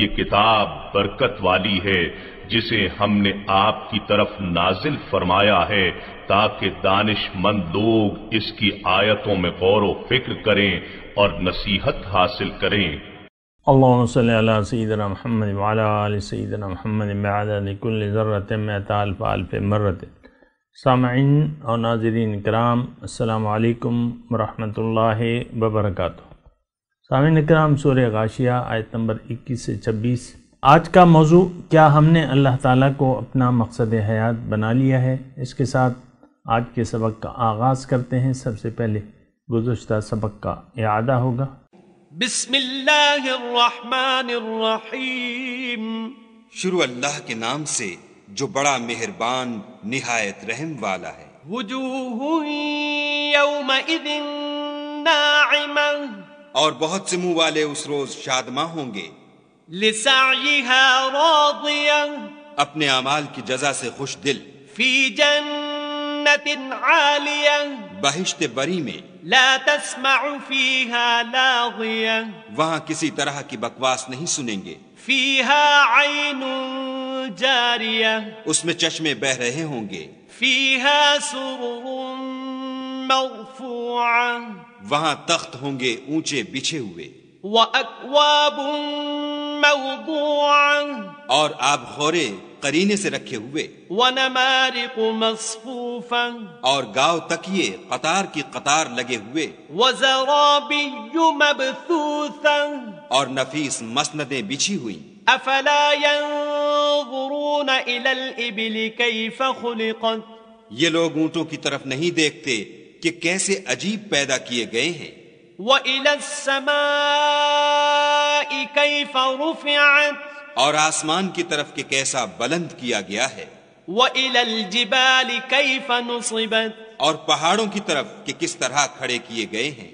ये किताब बरकत वाली है जिसे हमने आपकी तरफ नाजिल फरमाया है ताकि दानिशमंद लोग इसकी आयतों में गौर व फिक्र करें और नसीहत हासिल करें अल्लाह और नाजरीन कराम अल्लाम वरहमल वबरकू सामिन कराम सूर्य गाशिया आयत नंबर 21 से 26 आज का मौजू क्या हमने अल्लाह ताला को अपना मकसद हयात बना लिया है इसके साथ आज के सबक का आगाज़ करते हैं सबसे पहले गुजशत सबक का अदा होगा शुरू अल्लाह के नाम से जो बड़ा मेहरबान निहायत रहम वाला है वो जो हुई और बहुत से मुंह वाले उस रोज शादमा होंगे अपने अमाल की जजा से खुश दिल फी जन्नत बहिश्त बरी में वहाँ किसी तरह की बकवास नहीं सुनेंगे फीहा उसमें चश्मे बह रहे होंगे फीहा वहां तख्त होंगे ऊंचे बिछे हुए और आप खोरे करीने से रखे हुए और गांव तकिए कतार की कतार लगे हुए और नफीस मसनदें बिछी हुई अफला ये लोग ऊँटों की तरफ नहीं देखते कि कैसे अजीब पैदा किए गए हैं और आसमान की तरफ के कैसा बुलंद किया गया है और पहाड़ों की तरफ के किस तरह खड़े किए गए हैं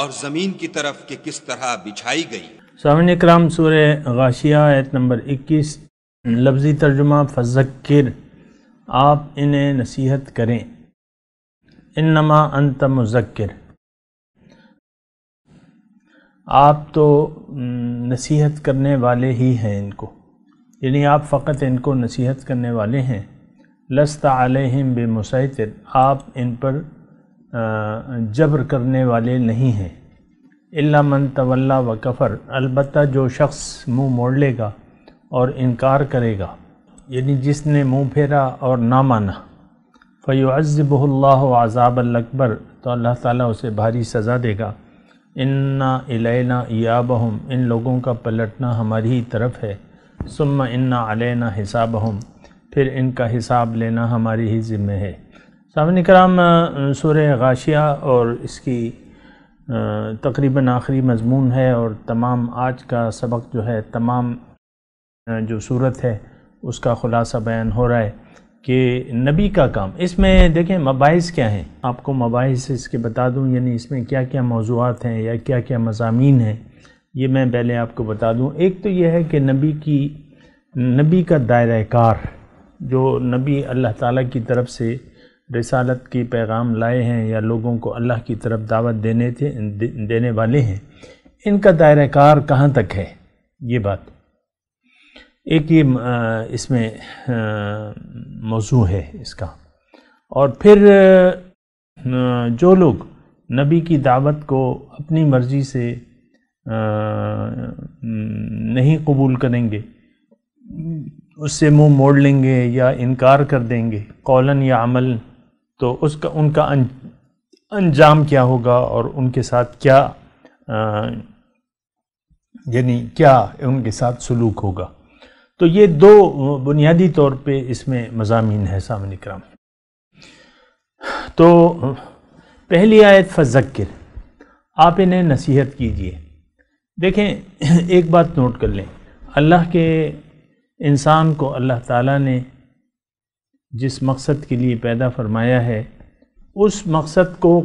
और जमीन की तरफ के किस तरह बिछाई गई सामने कराम सूर्य गाशिया नंबर 21 लफ्जी तर्जुमा फजक्र आप इन्हें नसीहत करें इन नमा अंत मुजक्र आप तो नसीहत करने वाले ही हैं इनको यानी आप फ़कत इनको नसीहत करने वाले हैं लस्त आलहिम बेमुसैतर आप इन पर जबर करने वाले नहीं हैं इलामन मन तवल्ला व कफ़र अलबत् जो शख्स मुँह मोड़ लेगा और इनकार करेगा यानी जिसने मुंह फेरा और ना माना फ़युअज़बल्ला आज़ाब अकबर तो अल्लाह ताला उसे भारी सज़ा देगा इन्ना इलेना याबहम इन लोगों का पलटना हमारी ही तरफ है सुम इन्ना हिसाब हम फिर इनका हिसाब लेना हमारी ही ज़िम्मे है सामने कराम सुर गाशिया और इसकी तकरीबन आखिरी मजमून है और तमाम आज का सबक जो है तमाम जो सूरत है उसका ख़ुलासा बयान हो रहा है कि नबी का काम इसमें देखें मबाइस क्या हैं आपको मबाइस इसके बता दूं यानी इसमें क्या क्या मौजूद हैं या क्या क्या मजामी हैं ये मैं पहले आपको बता दूं एक तो यह है कि नबी की नबी का दायरा कार जो नबी अल्लाह ताला की तरफ से रसालत की पैगाम लाए हैं या लोगों को अल्लाह की तरफ दावत देने थे देने वाले हैं इनका दायरा कार कहाँ तक है ये बात एक ये इसमें मौजू है इसका और फिर जो लोग नबी की दावत को अपनी मर्ज़ी से नहीं कबूल करेंगे उससे मुंह मोड़ लेंगे या इनकार कर देंगे कौलन या अमल तो उसका उनका अं-, अंजाम क्या होगा और उनके साथ क्या यानी क्या उनके साथ सलूक होगा तो ये दो बुनियादी तौर पे इसमें मजामी है सामने कराम तो पहली आयत फ़िर आप इन्हें नसीहत कीजिए देखें एक बात नोट कर लें अल्लाह के इंसान को अल्लाह ताला ने जिस मकसद के लिए पैदा फरमाया है उस मकसद को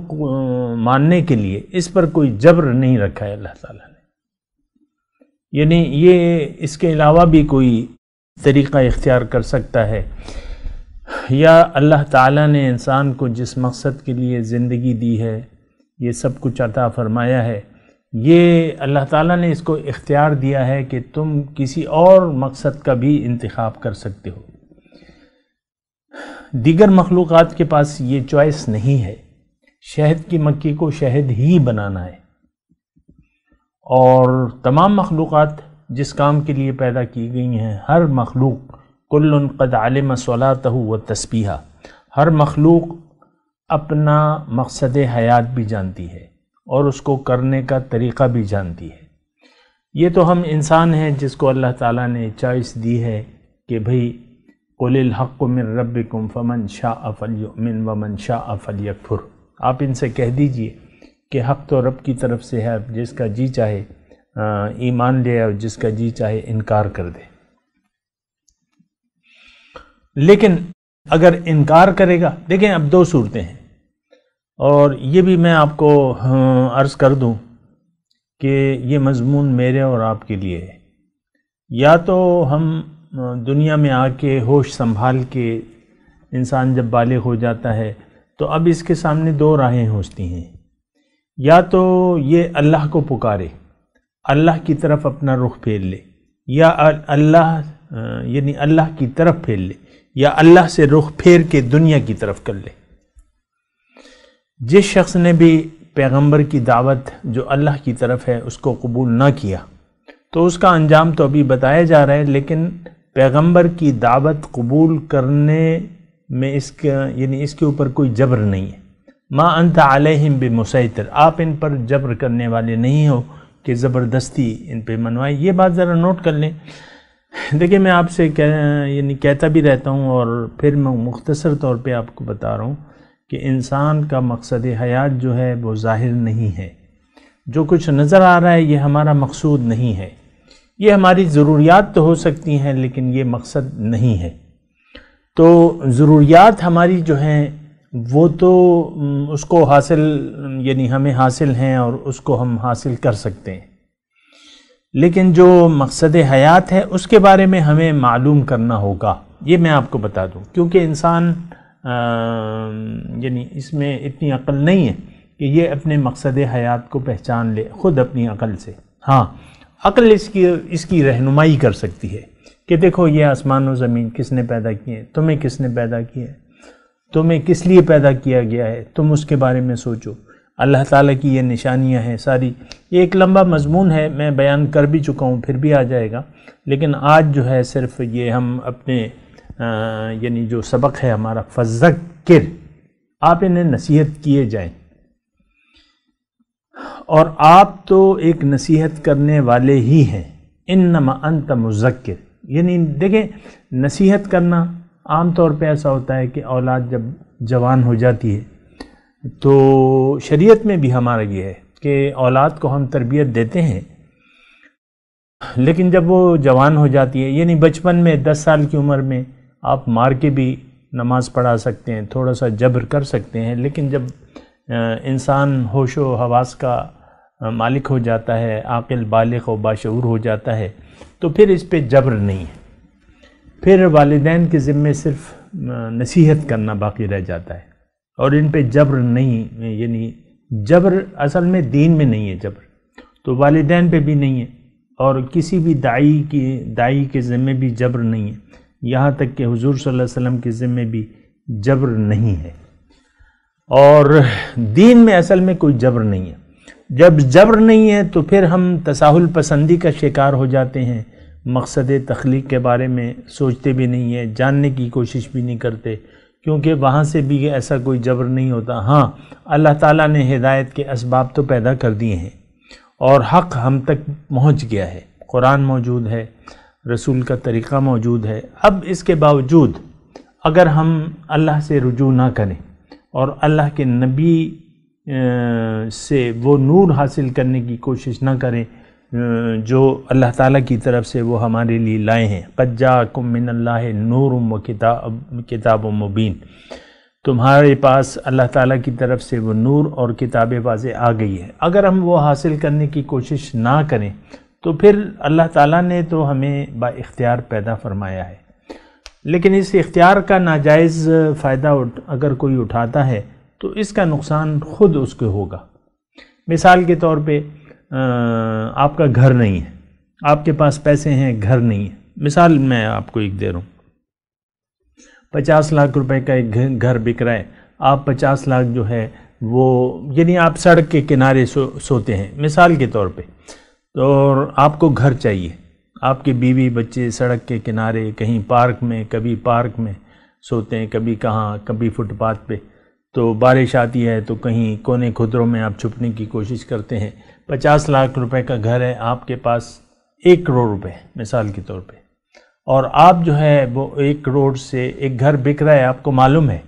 मानने के लिए इस पर कोई जबर नहीं रखा है अल्लाह ताला ने यानी ये इसके अलावा भी कोई तरीक़ा इख्तियार कर सकता है या अल्लाह ताला ने इंसान को जिस मकसद के लिए ज़िंदगी दी है ये सब कुछ अता फरमाया है ये अल्लाह ताला ने इसको इख्तियार दिया है कि तुम किसी और मकसद का भी इंतखब कर सकते हो दीगर मखलूक़ात के पास ये चॉइस नहीं है शहद की मक्की को शहद ही बनाना है और तमाम मखलूक़ जिस काम के लिए पैदा की गई हैं हर मखलूक कुल्लन कद आलम सलात व तस्बीहा हर मखलूक अपना मकसद हयात भी जानती है और उसको करने का तरीक़ा भी जानती है ये तो हम इंसान हैं जिसको अल्लाह ताला ने चॉइस दी है कि भाई कुलिल हक़ मिन रब फ़मन शाह अफल मिन वमन शाह अफल यकफुर आप इनसे कह दीजिए कि हक़ तो रब की तरफ से है जिसका जी चाहे ईमान ले और जिसका जी चाहे इनकार कर दे लेकिन अगर इनकार करेगा देखें अब दो सूरतें हैं और ये भी मैं आपको अर्ज़ कर दूं कि ये मजमून मेरे और आपके लिए है या तो हम दुनिया में आके होश संभाल के इंसान जब बालिग हो जाता है तो अब इसके सामने दो राहें होती हैं या तो ये अल्लाह को पुकारे अल्लाह की तरफ अपना रुख फेर ले या अल्लाह यानी अल्लाह की तरफ फेर ले या अल्लाह से रुख फेर के दुनिया की तरफ कर ले जिस शख्स ने भी पैगंबर की दावत जो अल्लाह की तरफ है उसको कबूल ना किया तो उसका अंजाम तो अभी बताया जा रहा है लेकिन पैगंबर की दावत कबूल करने में इसका यानी इसके ऊपर कोई जबर नहीं है माँ अंत बे मुसैतर आप इन पर जबर करने वाले नहीं हो कि ज़बरदस्ती इन पर मनवाए ये बात ज़रा नोट कर लें देखिए मैं आपसे कह यानी कहता भी रहता हूँ और फिर मैं मुख्तसर तौर पर आपको बता रहा हूँ कि इंसान का मकसद हयात जो है वो ज़ाहिर नहीं है जो कुछ नज़र आ रहा है ये हमारा मकसूद नहीं है ये हमारी ज़रूरियात तो हो सकती हैं लेकिन ये मकसद नहीं है तो ज़रूरियात हमारी जो हैं वो तो उसको हासिल यानी हमें हासिल हैं और उसको हम हासिल कर सकते हैं लेकिन जो मकसद हयात है उसके बारे में हमें मालूम करना होगा ये मैं आपको बता दूं क्योंकि इंसान यानी इसमें इतनी अकल नहीं है कि ये अपने मकसद हयात को पहचान ले ख़ुद अपनी अकल से हाँ अकल इसकी इसकी रहनुमाई कर सकती है कि देखो ये आसमान और ज़मीन किसने पैदा किए तुम्हें किसने पैदा किए तुम्हें किस लिए पैदा किया गया है तुम उसके बारे में सोचो अल्लाह ताला की ये निशानियां हैं सारी ये एक लंबा मजमून है मैं बयान कर भी चुका हूँ फिर भी आ जाएगा लेकिन आज जो है सिर्फ ये हम अपने यानी जो सबक है हमारा फजक्र आप इन्हें नसीहत किए जाएं और आप तो एक नसीहत करने वाले ही हैं इन नमा अंत मुजक्र यानी देखें नसीहत करना आम तौर पे ऐसा होता है कि औलाद जब जवान हो जाती है तो शरीयत में भी हमारा ये है कि औलाद को हम तरबियत देते हैं लेकिन जब वो जवान हो जाती है यानी बचपन में दस साल की उम्र में आप मार के भी नमाज़ पढ़ा सकते हैं थोड़ा सा जबर कर सकते हैं लेकिन जब इंसान होश व हवास का मालिक हो जाता है आकिल बालिग व बाशूर हो जाता है तो फिर इस पर जबर नहीं है फिर वालदान के ज़िम्मे सिर्फ नसीहत करना बाकी रह जाता है और इन पर जबर नहीं ये नहीं जबर असल में दीन में नहीं है जबर तो वालदेन पर भी नहीं है और किसी भी दाई की दाई के ज़िम्मे भी जबर नहीं है यहाँ तक कि हुजूर सल्लल्लाहु अलैहि वसल्लम के ज़िम्मे भी जबर नहीं है और दीन में असल में कोई जबर नहीं है जब जबर नहीं है तो फिर हम तसाहुल पसंदी का शिकार हो जाते हैं मकसद तख्लीक के बारे में सोचते भी नहीं हैं जानने की कोशिश भी नहीं करते क्योंकि वहाँ से भी ऐसा कोई जबर नहीं होता हाँ अल्लाह ताला ने हिदायत के इसबाब तो पैदा कर दिए हैं और हक़ हम तक पहुँच गया है कुरान मौजूद है रसूल का तरीक़ा मौजूद है अब इसके बावजूद अगर हम अल्लाह से रुजू ना करें और अल्लाह के नबी से वो नूर हासिल करने की कोशिश ना करें जो अल्लाह ताला की तरफ से वो हमारे लिए लाए हैं कज्जा कुमिनल्ला नूर व किताब किताब मुबीन तुम्हारे पास अल्लाह ताला की तरफ से वो नूर और किताब वाज आ गई है अगर हम वो हासिल करने की कोशिश ना करें तो फिर अल्लाह ताला ने तो हमें बाख्तियार पैदा फरमाया है लेकिन इस इख्तियार का नाजायज़ फ़ायदा उठ अगर कोई उठाता है तो इसका नुकसान ख़ुद उसके होगा मिसाल के तौर पर आपका घर नहीं है आपके पास पैसे हैं घर नहीं है मिसाल मैं आपको एक दे रहा हूँ पचास लाख रुपए का एक घर बिक रहा है आप पचास लाख जो है वो यानी आप सड़क के किनारे सो सोते हैं मिसाल के तौर पे तो आपको घर चाहिए आपके बीवी बच्चे सड़क के किनारे कहीं पार्क में कभी पार्क में सोते हैं कभी कहाँ कभी फुटपाथ पे तो बारिश आती है तो कहीं कोने खुदरों में आप छुपने की कोशिश करते हैं पचास लाख रुपए का घर है आपके पास एक करोड़ रुपए मिसाल के तौर पे और आप जो है वो एक करोड़ से एक घर बिक रहा है आपको मालूम है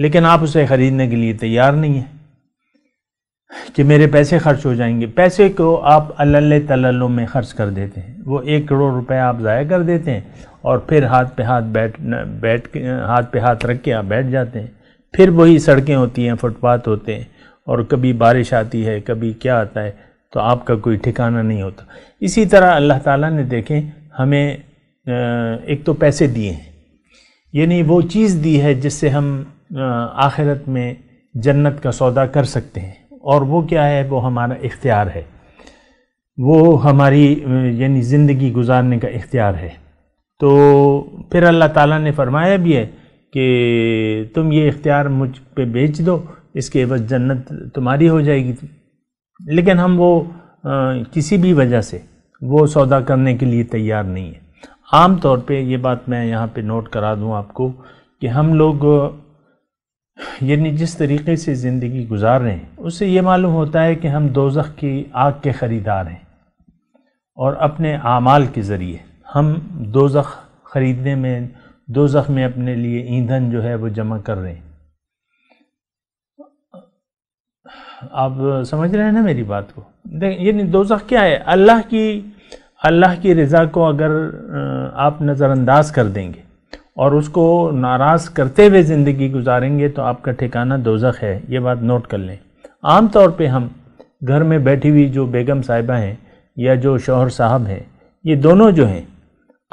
लेकिन आप उसे ख़रीदने के लिए तैयार नहीं हैं कि मेरे पैसे खर्च हो जाएंगे पैसे को आप अल्ल तल्लो में खर्च कर देते हैं वो एक करोड़ रुपए आप ज़ाया कर देते हैं और फिर हाथ पे हाथ बैठ बैठ हाथ पे हाथ रख के आप बैठ जाते हैं फिर वही सड़कें होती हैं फुटपाथ होते हैं और कभी बारिश आती है कभी क्या आता है तो आपका कोई ठिकाना नहीं होता इसी तरह अल्लाह ताला ने देखें हमें एक तो पैसे दिए हैं यानी वो चीज़ दी है जिससे हम आखिरत में जन्नत का सौदा कर सकते हैं और वो क्या है वो हमारा इख्तियार है वो हमारी यानी ज़िंदगी गुजारने का इख्तियार है तो फिर अल्लाह ताला ने फरमाया भी है कि तुम ये इख्तियार मुझ पे बेच दो इसके बस जन्नत तुम्हारी हो जाएगी लेकिन हम वो आ, किसी भी वजह से वो सौदा करने के लिए तैयार नहीं है आम तौर पे ये बात मैं यहाँ पे नोट करा दूँ आपको कि हम लोग यानी जिस तरीके से ज़िंदगी गुजार रहे हैं उससे ये मालूम होता है कि हम दोजख की आग के ख़रीदार हैं और अपने आमाल के ज़रिए हम दोजख ख़रीदने में दोजख में अपने लिए ईंधन जो है वो जमा कर रहे हैं आप समझ रहे हैं ना मेरी बात को देख ये दोजख क्या है अल्लाह की अल्लाह की रज़ा को अगर आप नज़रअंदाज कर देंगे और उसको नाराज़ करते हुए ज़िंदगी गुजारेंगे तो आपका ठिकाना दोजख है ये बात नोट कर लें आम तौर पर हम घर में बैठी हुई जो बेगम साहिबा हैं या जो शोहर साहब हैं ये दोनों जो हैं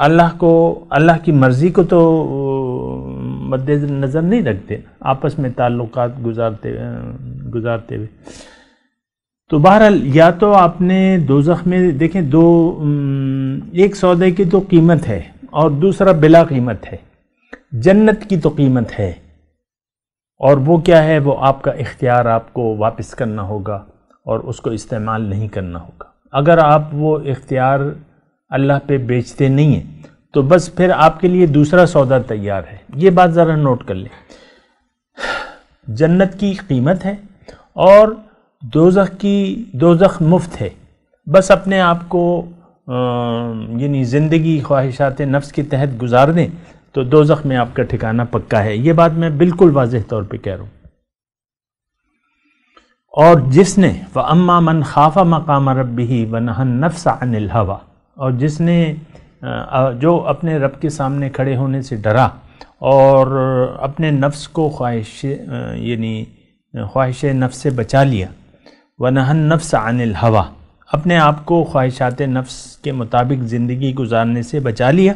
अल्लाह को अल्लाह की मर्ज़ी को तो मद्द नज़र नहीं रखते आपस में ताल्लुक गुजारते गुजारते हुए तो बहरहाल या तो आपने जख्म में देखें दो एक सौदे की तो कीमत है और दूसरा बिला कीमत है जन्नत की तो कीमत है और वो क्या है वो आपका इख्तियार आपको वापस करना होगा और उसको इस्तेमाल नहीं करना होगा अगर आप वो इख्तियार अल्लाह पे बेचते नहीं हैं तो बस फिर आपके लिए दूसरा सौदा तैयार है ये बात ज़रा नोट कर लें जन्नत की कीमत है और दोजख की दोजख मुफ्त है बस अपने आप को यानी ज़िंदगी ख्वाहिशात नफ्स के तहत गुजार दें तो दोजख में आपका ठिकाना पक्का है ये बात मैं बिल्कुल वाज तौर पर कह रहा हूँ और जिसने व अम्मा मन खाफा मकाम रब ही व नफ्स अनिल हवा और जिसने जो अपने रब के सामने खड़े होने से डरा और अपने नफ्स को ख्वाहिश यानी ख्वाहिश नफ्स से बचा लिया वनहन नफ्स आनिल हवा अपने आप को ख्वाहिशात नफ्स के मुताबिक ज़िंदगी गुजारने से बचा लिया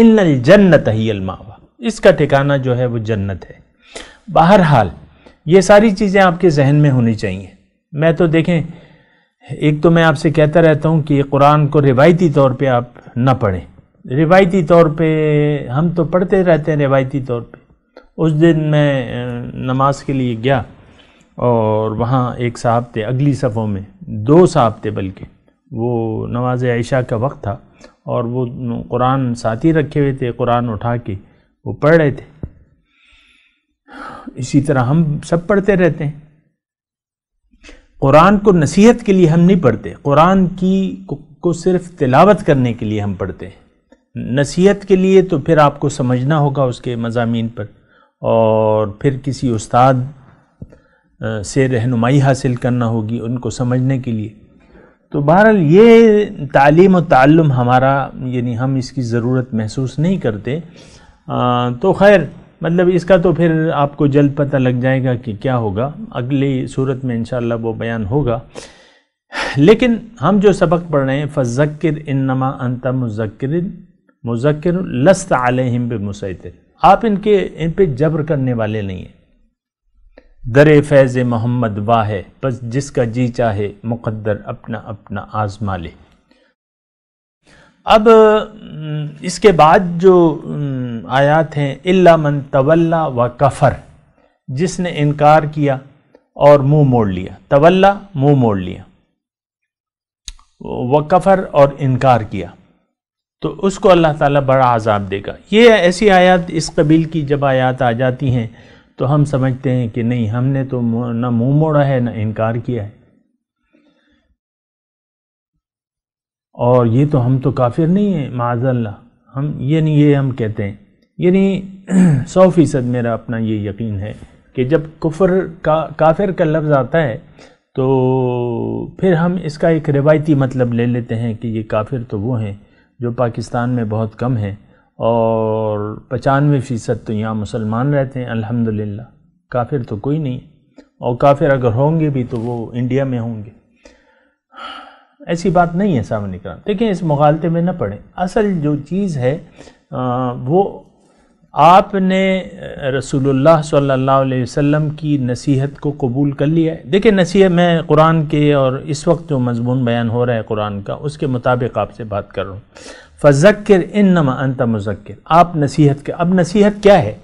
इन जन्नत ही अलमावा इसका ठिकाना जो है वो जन्नत है बहरहाल ये सारी चीज़ें आपके जहन में होनी चाहिए मैं तो देखें एक तो मैं आपसे कहता रहता हूँ कि कुरान को रिवायती तौर पे आप ना पढ़ें रिवायती तौर पे हम तो पढ़ते रहते हैं रिवायती तौर पे उस दिन मैं नमाज के लिए गया और वहाँ एक साहब थे अगली सफ़ों में दो साहब थे बल्कि वो नमाज आयशा का वक्त था और वो कुरान साथी रखे हुए थे कुरान उठा के वो पढ़ रहे थे इसी तरह हम सब पढ़ते रहते हैं कुरान को नसीहत के लिए हम नहीं पढ़ते कुरान की को, को सिर्फ तिलावत करने के लिए हम पढ़ते हैं नसीहत के लिए तो फिर आपको समझना होगा उसके मजामी पर और फिर किसी उस्ताद से रहनुमाई हासिल करना होगी उनको समझने के लिए तो बहरहाल ये तालीम और ताल्लुम हमारा यानी हम इसकी ज़रूरत महसूस नहीं करते आ, तो खैर मतलब इसका तो फिर आपको जल्द पता लग जाएगा कि क्या होगा अगली सूरत में इंशाल्लाह वो बयान होगा लेकिन हम जो सबक पढ़ रहे हैं फ़ज़क्र इनमा अंत मुजक्र मुजक्र लस्त आलहिम बसैतर आप इनके इन पर जबर करने वाले नहीं हैं दर फैज़ मोहम्मद वाह बस जिसका जी चाहे मुकद्दर अपना अपना आज़मा ले अब इसके बाद जो आयात हैं इल्ला मन तवल्ला व कफ़र जिसने इनकार किया और मुंह मोड़ लिया तवल्ला मुंह मोड़ लिया व कफ़र और इनकार किया तो उसको अल्लाह ताला बड़ा आज़ाब देगा ये ऐसी आयात इस कबील की जब आयात आ जाती हैं तो हम समझते हैं कि नहीं हमने तो ना मुंह मोड़ा है ना इनकार किया है और ये तो हम तो काफिर नहीं है माजल्ला हम ये नहीं ये हम कहते हैं यानी सौ फीसद मेरा अपना ये यकीन है कि जब कुफर का काफिर का लफ्ज़ आता है तो फिर हम इसका एक रिवायती मतलब ले लेते हैं कि ये काफिर तो वो हैं जो पाकिस्तान में बहुत कम हैं और पचानवे फ़ीसद तो यहाँ मुसलमान रहते हैं अल्हम्दुलिल्लाह काफिर तो कोई नहीं और काफिर अगर होंगे भी तो वो इंडिया में होंगे ऐसी बात नहीं है सामने कराम देखें इस मुगालते में न पड़े असल जो चीज़ है आ, वो आपने रसूलुल्लाह सल्लल्लाहु अलैहि वसल्लम की नसीहत को कबूल कर लिया है देखिए नसीहत मैं कुरान के और इस वक्त जो मजमून बयान हो रहा है कुरान का उसके मुताबिक आपसे बात कर रहा हूँ फ़ज़क्र इन नमा अंत मज़क्र आप नसीहत के अब नसीहत क्या है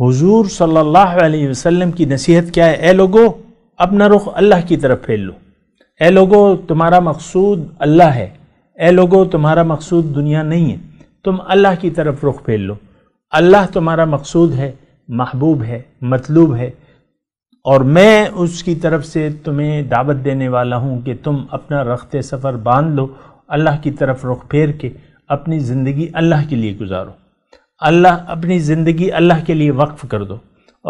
हुजूर सल्लल्लाहु अलैहि वसल्लम की नसीहत क्या है ए लोगो अपना रुख अल्लाह की तरफ फेर लो ए लोगो तुम्हारा मकसूद अल्लाह है ए लोगो तुम्हारा मकसूद दुनिया नहीं है तुम अल्लाह की तरफ रुख फेर लो अल्लाह तुम्हारा मकसूद है महबूब है मतलूब है और मैं उसकी तरफ से तुम्हें दावत देने वाला हूँ कि तुम अपना रख्त सफ़र बांध लो अल्लाह की तरफ रुख फेर के अपनी ज़िंदगी अल्लाह के लिए गुजारो अल्लाह अपनी ज़िंदगी अल्लाह के लिए वक्फ़ कर दो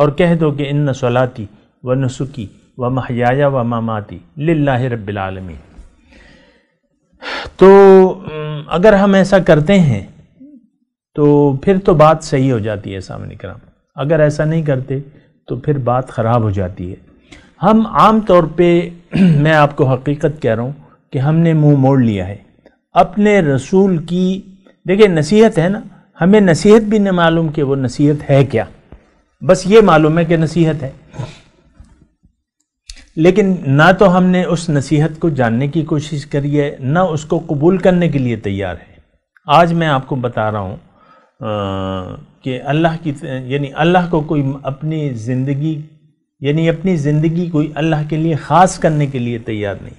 और कह दो कि इन सलाती व नसुकी व महयाया व ममाती लाला रबालमी तो अगर हम ऐसा करते हैं तो फिर तो बात सही हो जाती है सामने कराम अगर ऐसा नहीं करते तो फिर बात ख़राब हो जाती है हम आम तौर पे मैं आपको हकीकत कह रहा हूँ कि हमने मुंह मोड़ लिया है अपने रसूल की देखिए नसीहत है ना हमें नसीहत भी नहीं मालूम कि वो नसीहत है क्या बस ये मालूम है कि नसीहत है लेकिन ना तो हमने उस नसीहत को जानने की कोशिश करी है ना उसको कबूल करने के लिए तैयार है आज मैं आपको बता रहा हूँ कि अल्लाह की यानी अल्लाह को कोई अपनी ज़िंदगी यानी अपनी ज़िंदगी कोई अल्लाह के लिए ख़ास करने के लिए तैयार नहीं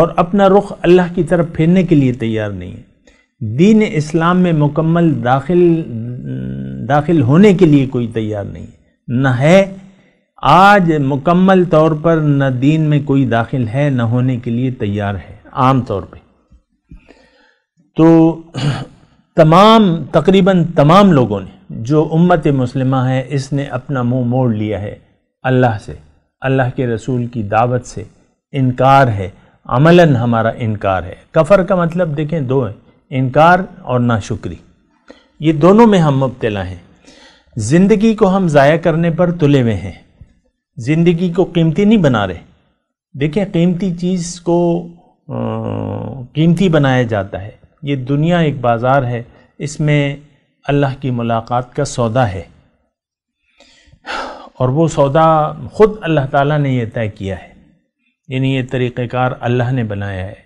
और अपना रुख अल्लाह की तरफ फेरने के लिए तैयार नहीं है दीन इस्लाम में मुकम्मल दाखिल दाखिल होने के लिए कोई तैयार नहीं है न है आज मुकम्मल तौर पर न दीन में कोई दाखिल है न होने के लिए तैयार है आम तौर पे तो तमाम तकरीबन तमाम लोगों ने जो उम्मत मुसलिमा है इसने अपना मुंह मोड़ लिया है अल्लाह से अल्लाह के रसूल की दावत से इनकार है अमलन हमारा इनकार है कफ़र का मतलब देखें दो है इनकार और नाशुक्री ये दोनों में हम मुबतला हैं ज़िंदगी को हम ज़ाया करने पर तुले हुए हैं ज़िंदगी को कीमती नहीं बना रहे देखें कीमती चीज़ को कीमती बनाया जाता है ये दुनिया एक बाज़ार है इसमें अल्लाह की मुलाकात का सौदा है और वो सौदा ख़ुद अल्लाह ताला ने ये तय किया है यानी ये तरीक़ार अल्लाह ने बनाया है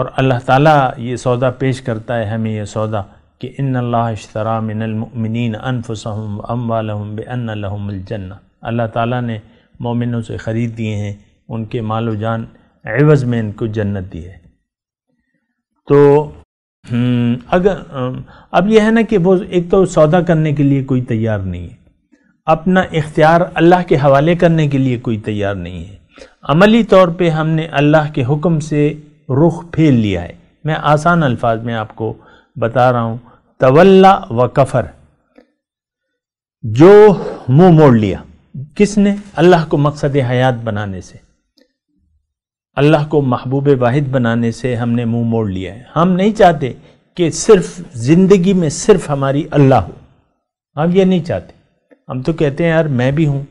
और अल्लाह ताला ये सौदा पेश करता है हमें ये सौदा कि इन अल्लाह इश्तरा मिनलमिन अनफसम अम्बालहम बन्ना अल्लाह ताला ने मोमिनों से ख़रीद दिए हैं उनके माल जान एवज़ में इनको जन्नत दी है तो हम्म, अगर अब यह है ना कि वो एक तो सौदा करने के लिए कोई तैयार नहीं है अपना इख्तियार अल्लाह के हवाले करने के लिए कोई तैयार नहीं है अमली तौर पे हमने अल्लाह के हुक्म से रुख फेर लिया है मैं आसान अल्फाज में आपको बता रहा हूँ तवल्ला व कफ़र जो मुंह मोड़ लिया किसने अल्लाह को मकसद हयात बनाने से अल्लाह को महबूब वाहिद बनाने से हमने मुंह मोड़ लिया है हम नहीं चाहते कि सिर्फ ज़िंदगी में सिर्फ हमारी अल्लाह हो हम ये नहीं चाहते हम तो कहते हैं यार मैं भी हूँ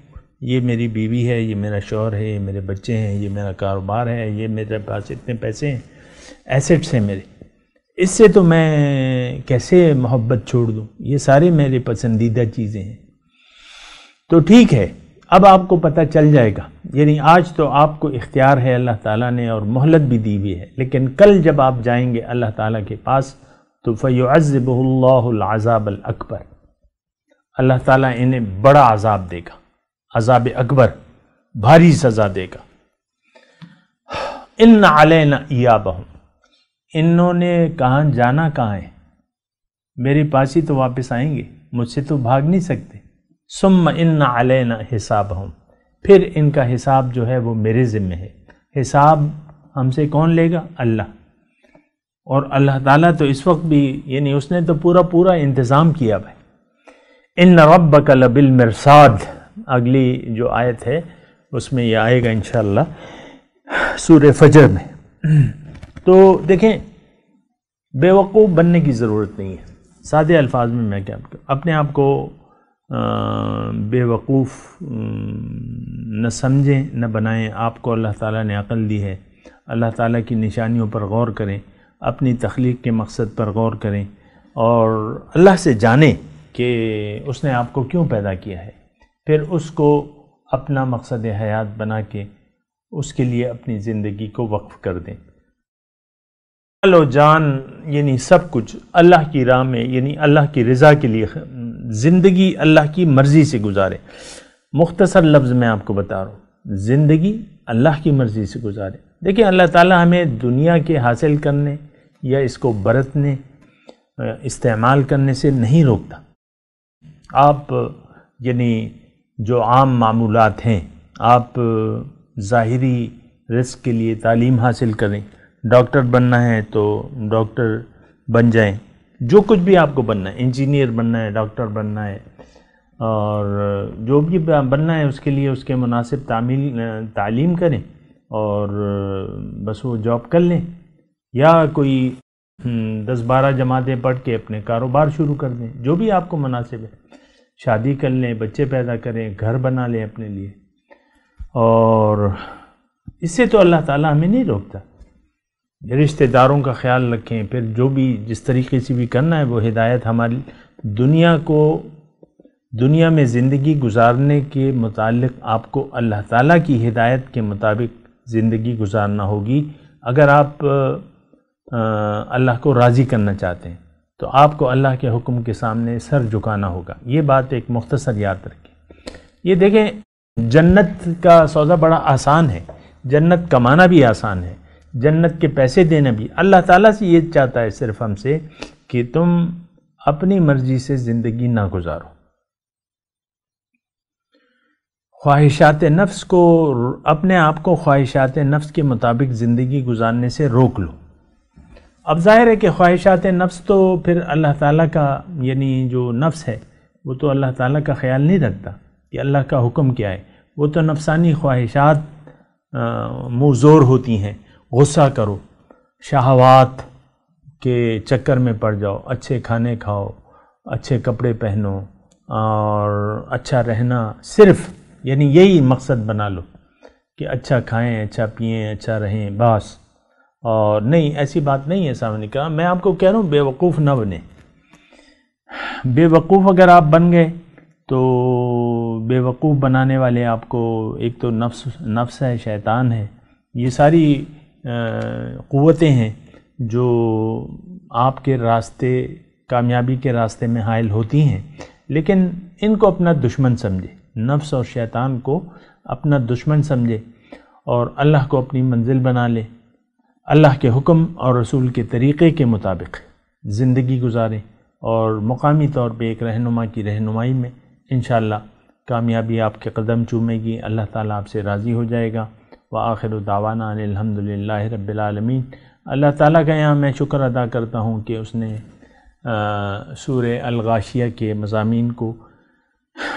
ये मेरी बीवी है ये मेरा शोहर है ये मेरे बच्चे हैं ये मेरा कारोबार है ये मेरे पास इतने पैसे हैं एसेट्स हैं मेरे इससे तो मैं कैसे मोहब्बत छोड़ दूँ ये सारे मेरे पसंदीदा चीज़ें हैं तो ठीक है अब आपको पता चल जाएगा यानी आज तो आपको इख्तियार है अल्लाह ताला ने और मोहलत भी दी हुई है लेकिन कल जब आप जाएंगे अल्लाह ताला के पास तो फ़ैज़बल्लाज़ाब अकबर अल्लाह ताला इन्हें बड़ा आजाब देगा अजाब अकबर भारी सज़ा देगा इन अलैना बहू इन्होंने कहाँ जाना कहाँ है मेरे पास ही तो वापस आएंगे मुझसे तो भाग नहीं सकते सुम इन अलैना हिसाब हम फिर इनका हिसाब जो है वो मेरे ज़िम्मे है हिसाब हमसे कौन लेगा अल्लाह और अल्लाह ताला तो इस वक्त भी यानी उसने तो पूरा पूरा इंतज़ाम किया भाई इन रब कल मरसाद अगली जो आयत है उसमें यह आएगा इन सूर फजर में तो देखें बेवकूफ़ बनने की ज़रूरत नहीं है सादे अल्फाज में मैं क्या अपने आप को बेवकूफ़ न समझें न बनाएं आपको अल्लाह ताला ने अकल दी है अल्लाह ताला की निशानियों पर गौर करें अपनी तख्लीक के मकसद पर गौर करें और अल्लाह से जानें कि उसने आपको क्यों पैदा किया है फिर उसको अपना मकसद हयात बना के उसके लिए अपनी ज़िंदगी को वक्फ़ कर दें लो जान यानी सब कुछ अल्लाह की राह में यानी अल्लाह की रज़ा के लिए ज़िंदगी अल्लाह की मर्ज़ी से गुजारे मुख्तसर लफ्ज़ मैं आपको बता रहा हूँ ज़िंदगी अल्लाह की मर्ज़ी से गुजारे देखिए अल्लाह ताला हमें दुनिया के हासिल करने या इसको बरतने इस्तेमाल करने से नहीं रोकता आप यानी जो आम मामूलत हैं आप ज़ाहरी रिस्क के लिए तालीम हासिल करें डॉक्टर बनना है तो डॉक्टर बन जाएं जो कुछ भी आपको बनना है इंजीनियर बनना है डॉक्टर बनना है और जो भी बनना है उसके लिए उसके मुनासिब तामील तालीम करें और बस वो जॉब कर लें या कोई हम्म, दस बारह जमातें पढ़ के अपने कारोबार शुरू कर दें जो भी आपको मुनासिब है शादी कर लें बच्चे पैदा करें घर बना लें अपने लिए और इससे तो अल्लाह ताला हमें नहीं रोकता रिश्तेदारों का ख्याल रखें फिर जो भी जिस तरीके से भी करना है वो हिदायत हमारी दुनिया को दुनिया में ज़िंदगी गुजारने के मतलब आपको अल्लाह ताला की हिदायत के मुताबिक ज़िंदगी गुजारना होगी अगर आप अल्लाह को राज़ी करना चाहते हैं तो आपको अल्लाह के हुक्म के सामने सर झुकाना होगा ये बात एक मुख्तसर याद रखें ये देखें जन्नत का सौदा बड़ा आसान है जन्नत कमाना भी आसान है जन्नत के पैसे देना भी अल्लाह ताला से ये चाहता है सिर्फ हमसे कि तुम अपनी मर्जी से ज़िंदगी ना गुजारो ख्वाहिशात नफ्स को अपने आप को ख्वाहिशात नफ्स के मुताबिक ज़िंदगी गुजारने से रोक लो अब जाहिर है कि ख्वाहिशात नफ्स तो फिर अल्लाह ताला का यानी जो नफ्स है वो तो अल्लाह ताला का ख्याल नहीं रखता कि अल्लाह का हुक्म क्या है वो तो नफसानी ख्वाहिशात मुँह होती हैं गुस्सा करो शहवात के चक्कर में पड़ जाओ अच्छे खाने खाओ अच्छे कपड़े पहनो और अच्छा रहना सिर्फ यानी यही मकसद बना लो कि अच्छा खाएं अच्छा पिएं अच्छा रहें बस और नहीं ऐसी बात नहीं है सामने का मैं आपको कह रहा हूँ बेवकूफ़ ना बने बेवकूफ़ अगर आप बन गए तो बेवकूफ़ बनाने वाले आपको एक तो नफ्स नफ्स है शैतान है ये सारी क़वतें हैं जो आपके रास्ते कामयाबी के रास्ते में हायल होती हैं लेकिन इनको अपना दुश्मन समझे नफ्स और शैतान को अपना दुश्मन समझे और अल्लाह को अपनी मंजिल बना ले अल्लाह के हुक्म और रसूल के तरीक़े के मुताबिक ज़िंदगी गुजारें और मकामी तौर पे एक रहनुमा की रहनुमाई में इन कामयाबी आपके कदम चूमेगी अल्लाह ताला आपसे राज़ी हो जाएगा व आखिर दावाना अलहमदिल्ल रबालमीन अल्लाह ताला का यहाँ मैं शुक्र अदा करता हूँ कि उसने सूर अलगाशिया के मजामी को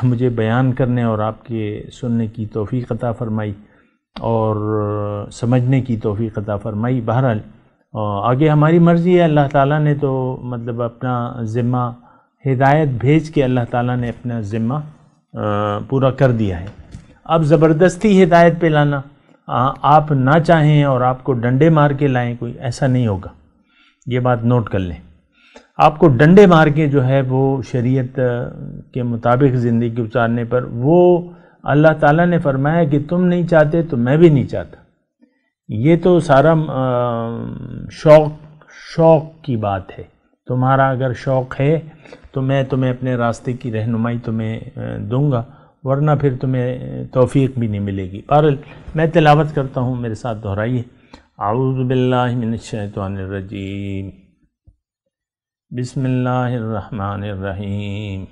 मुझे बयान करने और आपके सुनने की तोफ़ी अता फ़रमाई और समझने की तोफ़ी अता फ़रमाई बहरहाल आगे हमारी मर्ज़ी है अल्लाह ताला ने तो मतलब अपना ज़िम्मा हिदायत भेज के अल्लाह ताला ने अपना ज़िम्मा पूरा कर दिया है अब ज़बरदस्ती हिदायत पे लाना आप ना चाहें और आपको डंडे मार के लाएं कोई ऐसा नहीं होगा ये बात नोट कर लें आपको डंडे मार के जो है वो शरीयत के मुताबिक ज़िंदगी गुजारने पर वो अल्लाह ताला ने फरमाया कि तुम नहीं चाहते तो मैं भी नहीं चाहता ये तो सारा शौक शौक की बात है तुम्हारा अगर शौक़ है तो मैं तुम्हें अपने रास्ते की रहनुमाई तुम्हें दूंगा वरना फिर तुम्हें तोफ़ी भी नहीं मिलेगी पर मैं तिलावत करता हूँ मेरे साथ दोहराइए आउज़बिल्लिनशैतरजीम बसमीम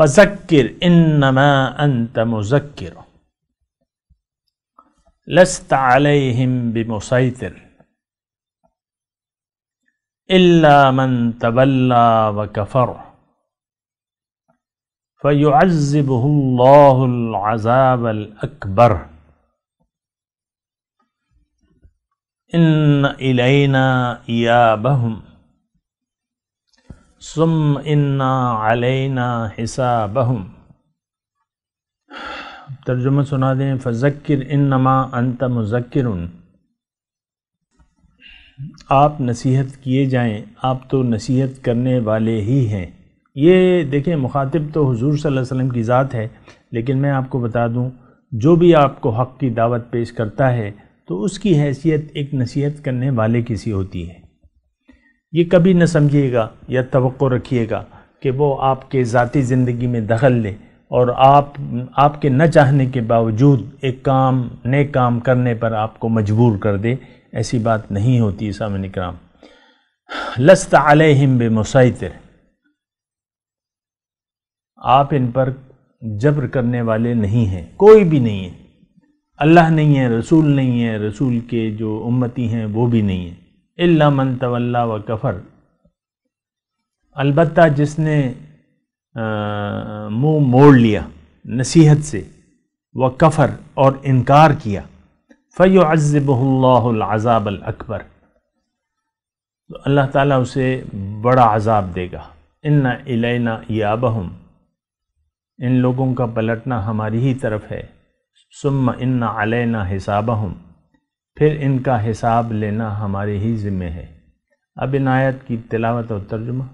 फ़क्र इन्नमा अंत मुजक्र लस्त अलैहिम बिमुसैतर इल्ला मन तबल्ला व कफ़र फ़युअज़िबहुल्लाहुल्अज़ाबल इन इलैना इयाबहुम सुम इन्ना अलैना हिसाबहुम तर्जुमा सुना दें फ़ज़क्र इन्नमा अंत मुजक्र आप नसीहत किए जाएं आप तो नसीहत करने वाले ही हैं ये देखें मुखातिब तो हुजूर सल्लल्लाहु अलैहि वसल्लम की ज़ात है लेकिन मैं आपको बता दूं जो भी आपको हक़ की दावत पेश करता है तो उसकी हैसियत एक नसीहत करने वाले की सी होती है ये कभी न समझिएगा या तो रखिएगा कि वो आपके ज़ाती ज़िंदगी में दखल ले और आप आपके न चाहने के बावजूद एक काम नए काम करने पर आपको मजबूर कर दे ऐसी बात नहीं होती सामने कराम लस्त आलिम बे मुसैतर आप इन पर जबर करने वाले नहीं हैं कोई भी नहीं है अल्लाह नहीं है रसूल नहीं है रसूल के जो उम्मती हैं वो भी नहीं है इल्ला मन तवल्ला व कफ़र अलबत् जिसने मुंह मोड़ लिया नसीहत से व कफ़र और इनकार किया अल अकबर तो अल्लाह ताला उसे बड़ा अजाब देगा इन्ना इलैना याबहम इन लोगों का पलटना हमारी ही तरफ है सुम इन अलैना हिसाब हम फिर इनका हिसाब लेना हमारे ही ज़िम्मे है अब इन आयत की तिलावत और तर्जुमा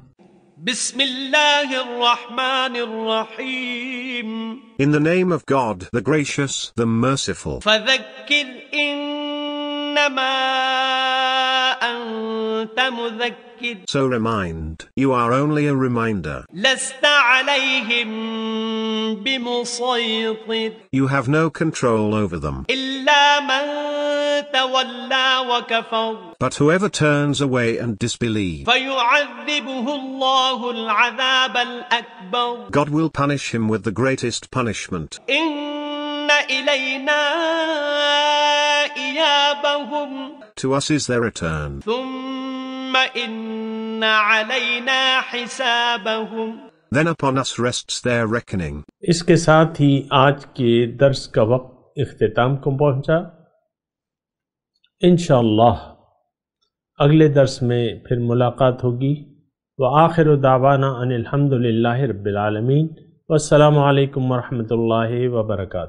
In the name of God, the gracious, the merciful. فذكر إنما So remind. You are only a reminder. You have no control over them. But whoever turns away and disbelieves, God will punish him with the greatest punishment. To us is their return. Then upon us rests their reckoning. इसके साथ ही आज के दर्स का वक्त अख्ताम को पहुंचा इनशाला अगले दर्स में फिर मुलाकात होगी व आखिर दावाना अनिलहमदिल्ला रबालमीन वालकम वरहमल वर्का